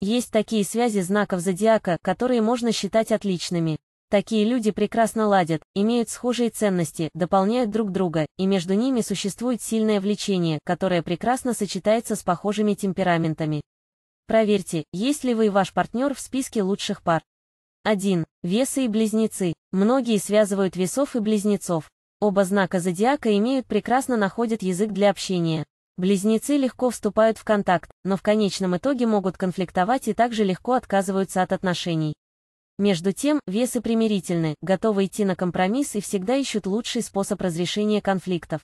Есть такие связи знаков зодиака, которые можно считать отличными. Такие люди прекрасно ладят, имеют схожие ценности, дополняют друг друга, и между ними существует сильное влечение, которое прекрасно сочетается с похожими темпераментами. Проверьте, есть ли вы и ваш партнер в списке лучших пар. 1. Весы и близнецы. Многие связывают весов и близнецов. Оба знака зодиака имеют прекрасно находят язык для общения. Близнецы легко вступают в контакт, но в конечном итоге могут конфликтовать и также легко отказываются от отношений. Между тем, весы примирительны, готовы идти на компромисс и всегда ищут лучший способ разрешения конфликтов.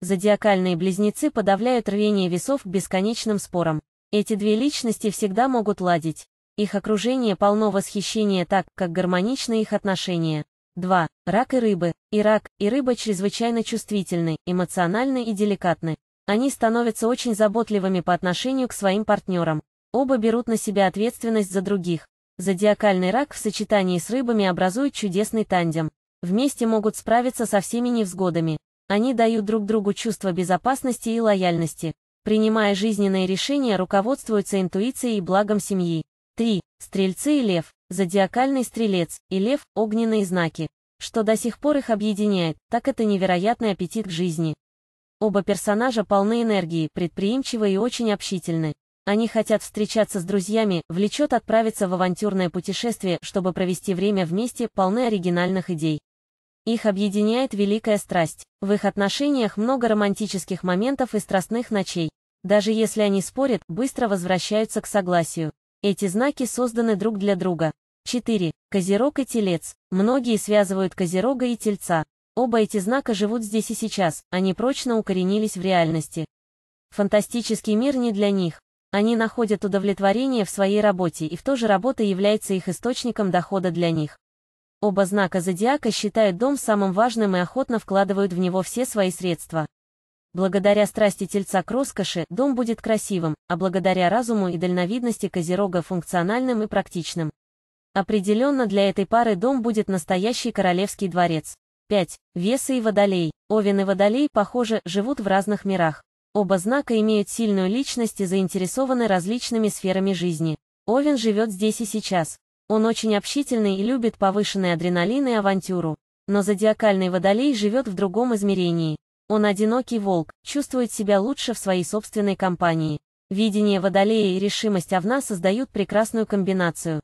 Зодиакальные близнецы подавляют рвение весов к бесконечным спорам. Эти две личности всегда могут ладить. Их окружение полно восхищения так, как гармоничны их отношения. 2. Рак и рыбы. И рак, и рыба чрезвычайно чувствительны, эмоциональны и деликатны. Они становятся очень заботливыми по отношению к своим партнерам. Оба берут на себя ответственность за других. Зодиакальный рак в сочетании с рыбами образует чудесный тандем. Вместе могут справиться со всеми невзгодами. Они дают друг другу чувство безопасности и лояльности. Принимая жизненные решения, руководствуются интуицией и благом семьи. 3. Стрельцы и лев. Зодиакальный стрелец и лев – огненные знаки. Что до сих пор их объединяет, так это невероятный аппетит к жизни. Оба персонажа полны энергии, предприимчивы и очень общительны. Они хотят встречаться с друзьями, влечет отправиться в авантюрное путешествие, чтобы провести время вместе, полны оригинальных идей. Их объединяет великая страсть. В их отношениях много романтических моментов и страстных ночей. Даже если они спорят, быстро возвращаются к согласию. Эти знаки созданы друг для друга. 4. Козерог и Телец. Многие связывают Козерога и Тельца. Оба эти знака живут здесь и сейчас, они прочно укоренились в реальности. Фантастический мир не для них. Они находят удовлетворение в своей работе и в то же работа является их источником дохода для них. Оба знака зодиака считают дом самым важным и охотно вкладывают в него все свои средства. Благодаря страсти тельца к роскоши, дом будет красивым, а благодаря разуму и дальновидности козерога функциональным и практичным. Определенно для этой пары дом будет настоящий королевский дворец. 5. Весы и Водолей. Овен и Водолей, похоже, живут в разных мирах. Оба знака имеют сильную личность и заинтересованы различными сферами жизни. Овен живет здесь и сейчас. Он очень общительный и любит повышенный адреналин и авантюру. Но зодиакальный Водолей живет в другом измерении. Он одинокий волк, чувствует себя лучше в своей собственной компании. Видение Водолея и решимость Овна создают прекрасную комбинацию.